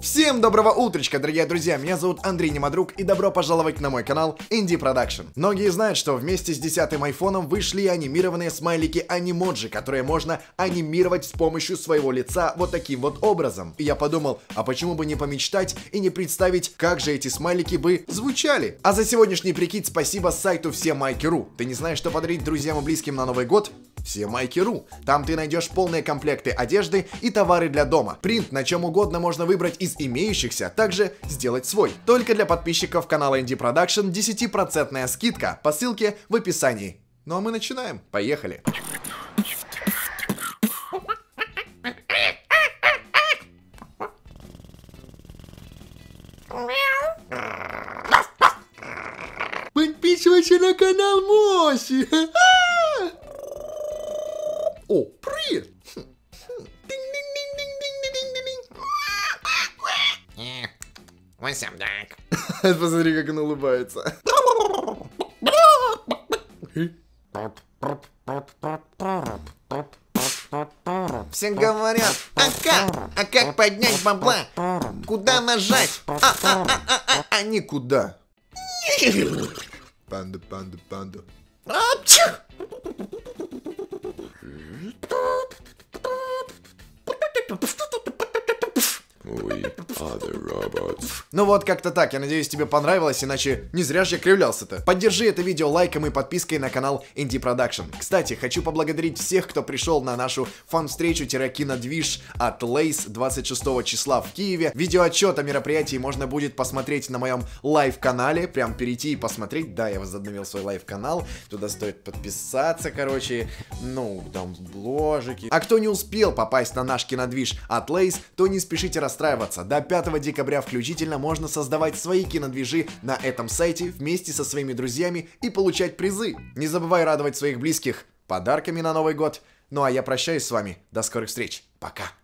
Всем доброго утречка, дорогие друзья! Меня зовут Андрей Немодрук и добро пожаловать на мой канал Indie Production. Многие знают, что вместе с десятым айфоном вышли анимированные смайлики анимоджи, которые можно анимировать с помощью своего лица вот таким вот образом. И я подумал, а почему бы не помечтать и не представить, как же эти смайлики бы звучали? А за сегодняшний прикид спасибо сайту всемайки.ру. Ты не знаешь, что подарить друзьям и близким на Новый год? все майки.ру. Там ты найдешь полные комплекты одежды и товары для дома. Принт на чем угодно можно выбрать из имеющихся, также сделать свой. Только для подписчиков канала Indie Production 10% скидка по ссылке в описании. Ну а мы начинаем. Поехали. Подписывайся на канал Моси! О, привет! Васямдак. Посмотри, как он улыбается. Все говорят, а как? А как поднять бабла? Куда нажать? А, а, а, а, а, а никуда. Панда, панда, панда. Апчих! Ну вот как-то так, я надеюсь тебе понравилось, иначе не зря же я кривлялся-то. Поддержи это видео лайком и подпиской на канал Indie Production. Кстати, хочу поблагодарить всех, кто пришел на нашу фан-встречу-кинодвиж от Лейс 26 числа в Киеве. Видеоотчет о мероприятии можно будет посмотреть на моем лайв-канале, прям перейти и посмотреть. Да, я возобновил свой лайв-канал, туда стоит подписаться, короче, ну, там бложики. А кто не успел попасть на наш кинодвиж от Лейс, то не спешите расстраиваться. До 5 декабря включительно исключительно можно создавать свои кинодвижи на этом сайте вместе со своими друзьями и получать призы. Не забывай радовать своих близких подарками на Новый год. Ну а я прощаюсь с вами. До скорых встреч. Пока.